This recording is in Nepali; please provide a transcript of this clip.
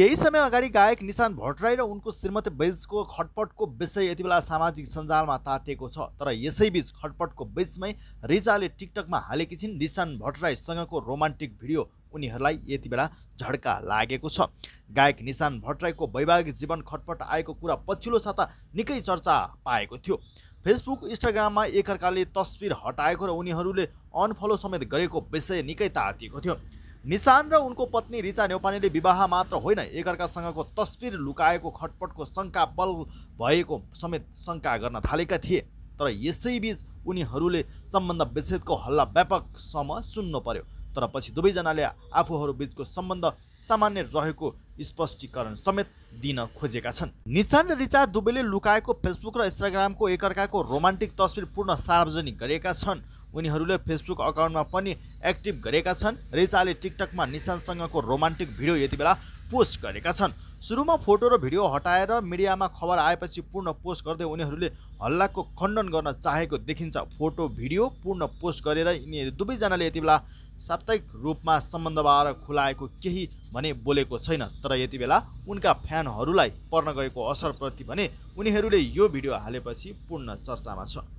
केही समय अगाडि गायक निशान भट्टराई र उनको श्रीमती बैजको खटपटको विषय यति बेला सामाजिक सञ्जालमा तातिएको छ तर यसैबीच खटपटको बीचमै रिजाले टिकटकमा हालेकी छिन् निशान भट्टराईसँगको रोमान्टिक भिडियो उनीहरूलाई यति बेला झड्का लागेको छ गायक निशान भट्टराईको वैवाहिक जीवन खटपट आएको कुरा पछिल्लो साता निकै चर्चा पाएको थियो फेसबुक इन्स्टाग्राममा एकअर्काले तस्विर हटाएको र उनीहरूले अनफलो समेत गरेको विषय निकै तातिएको थियो निशान र उनको पत्नी रिचा नेपालीले विवाह मात्र होइन एकअर्कासँगको तस्विर लुकाएको खटपटको शङ्का बल भएको समेत शङ्का गर्न थालेका थिए तर यसैबीच उनीहरूले सम्बन्ध विच्छेदको हल्ला व्यापकसम्म सुन्न पर्यो तर पछि दुवैजनाले आफूहरूबीचको सम्बन्ध सामान्य रहेको स्पष्टीकरण समेत दिन खोजेका छन् निशान र रिचा दुवैले लुकाएको फेसबुक र इन्स्टाग्रामको एकअर्काको रोमान्टिक तस्विर पूर्ण सार्वजनिक गरेका छन् उनीहरूले फेसबुक अकाउन्टमा पनि एक्टिभ गरेका छन् रिचाले टिकटकमा निशानसँगको रोमान्टिक भिडियो यति बेला पोस्ट गरेका छन् सुरुमा फोटो र भिडियो हटाएर मिडियामा खबर आएपछि पूर्ण पोस्ट गर्दै उनीहरूले हल्लाको खण्डन गर्न चाहेको देखिन्छ फोटो भिडियो पूर्ण पोस्ट गरेर यिनीहरू दुवैजनाले यति बेला साप्ताहिक रूपमा सम्बन्ध सम्बन्धबार खुलाएको केही भने बोलेको छैन तर यति बेला उनका फ्यानहरूलाई पर्न गएको असरप्रति भने उनीहरूले यो भिडियो हालेपछि पूर्ण चर्चामा छ